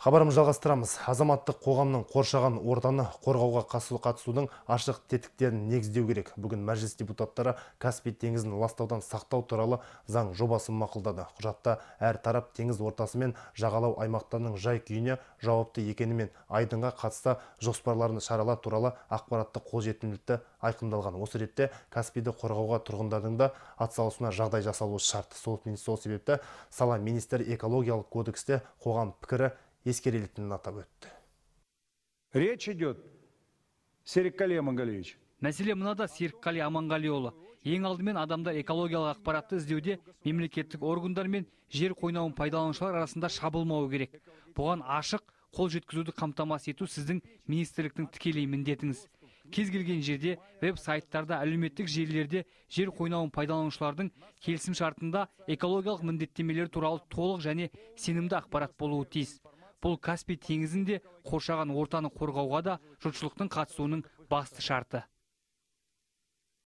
Хабарымыз жалғастырамыз. Азаматтық қоғамның қоршаған ортаны қорғауға қатысудың ашық тетіктерін негіздеу керек. Бүгін мәжіліс депутаттары Каспий теңізін ластаудан сақтау туралы заң жобасын мақұлдады. Құжатта әр тарап теңіз ортасы мен жағалау аймақтарының жай күйіне жауапты екенімен айдынға қатысты жоспарларын шаралар туралы ақпаратты қолжетімділікті айқындалған. Осы ретте Каспийді қорғауға тұрғындардың да атсалысына жағдай жасалуы шарт. Сол, сол себепті сала министр экологиялық кодексте қоғам пікірі ескерілетінін атап өтті речь идет серікқали аманғалиевич мәселе мынада серікқали аманғалиұлы ең алдымен адамдар экологиялық ақпаратты іздеуде мемлекеттік органдар мен жер қойнауын пайдаланушылар арасында шабылмауы керек бұған ашық қол жеткізуді қамтамасыз ету сіздің министрліктің тікелей міндетіңіз кез келген жерде веб сайттарда әлеуметтік желілерде жер қойнауын пайдаланушылардың келісім шартында экологиялық міндеттемелер туралы толық және сенімді ақпарат болуы тиіс бұл каспий теңізін де қоршаған ортаны қорғауға да жұртшылықтың қатысуының басты шарты